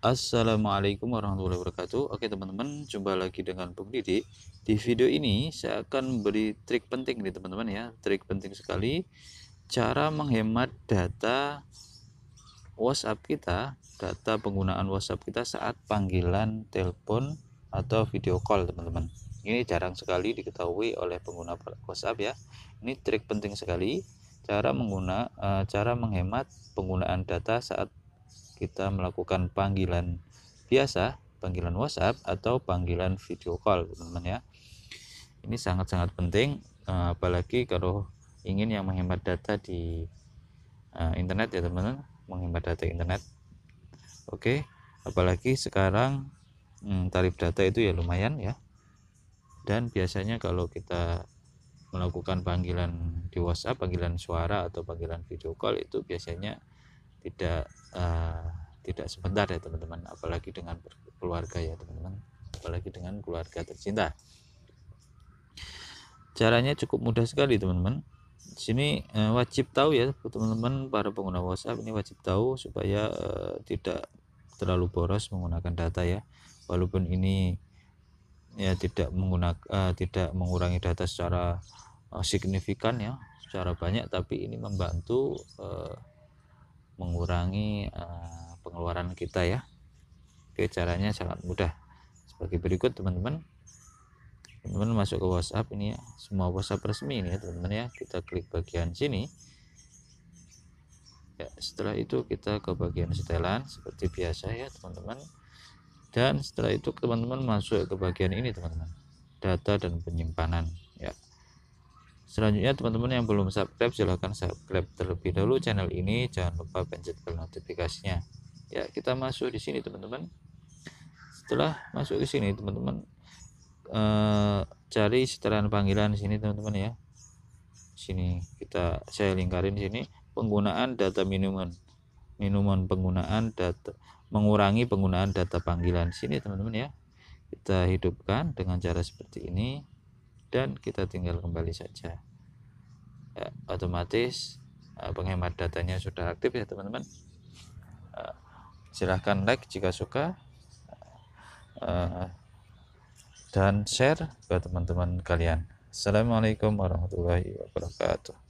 Assalamualaikum warahmatullahi wabarakatuh Oke teman-teman jumpa lagi dengan Bung Didi Di video ini saya akan beri trik penting nih teman-teman ya Trik penting sekali Cara menghemat data WhatsApp kita Data penggunaan WhatsApp kita saat panggilan telepon atau video call teman-teman Ini jarang sekali diketahui oleh pengguna WhatsApp ya Ini trik penting sekali Cara, mengguna, eh, cara menghemat penggunaan data saat kita melakukan panggilan biasa, panggilan WhatsApp atau panggilan video call, teman-teman ya. Ini sangat-sangat penting eh, apalagi kalau ingin yang menghemat data di eh, internet ya, teman-teman, menghemat data internet. Oke, apalagi sekarang hmm, tarif data itu ya lumayan ya. Dan biasanya kalau kita melakukan panggilan di WhatsApp, panggilan suara atau panggilan video call itu biasanya tidak uh, tidak sebentar ya teman-teman apalagi dengan keluarga ya teman-teman apalagi dengan keluarga tercinta caranya cukup mudah sekali teman-teman sini uh, wajib tahu ya teman-teman para pengguna WhatsApp ini wajib tahu supaya uh, tidak terlalu boros menggunakan data ya walaupun ini ya tidak menggunakan uh, tidak mengurangi data secara uh, signifikan ya secara banyak tapi ini membantu uh, mengurangi eh, pengeluaran kita ya oke caranya sangat mudah sebagai berikut teman-teman teman-teman masuk ke WhatsApp ini ya semua WhatsApp resmi ini ya teman-teman ya kita klik bagian sini ya setelah itu kita ke bagian setelan seperti biasa ya teman-teman dan setelah itu teman-teman masuk ke bagian ini teman-teman data dan penyimpanan Selanjutnya teman-teman yang belum subscribe silahkan subscribe terlebih dahulu channel ini jangan lupa pencet bel notifikasinya. Ya kita masuk di sini teman-teman. Setelah masuk ke sini teman-teman eh, cari setelan panggilan di sini teman-teman ya. Sini kita saya lingkarin di sini penggunaan data minuman minuman penggunaan data mengurangi penggunaan data panggilan di sini teman-teman ya kita hidupkan dengan cara seperti ini dan kita tinggal kembali saja ya, otomatis eh, penghemat datanya sudah aktif ya teman-teman eh, silahkan like jika suka eh, dan share ke teman-teman kalian Assalamualaikum warahmatullahi wabarakatuh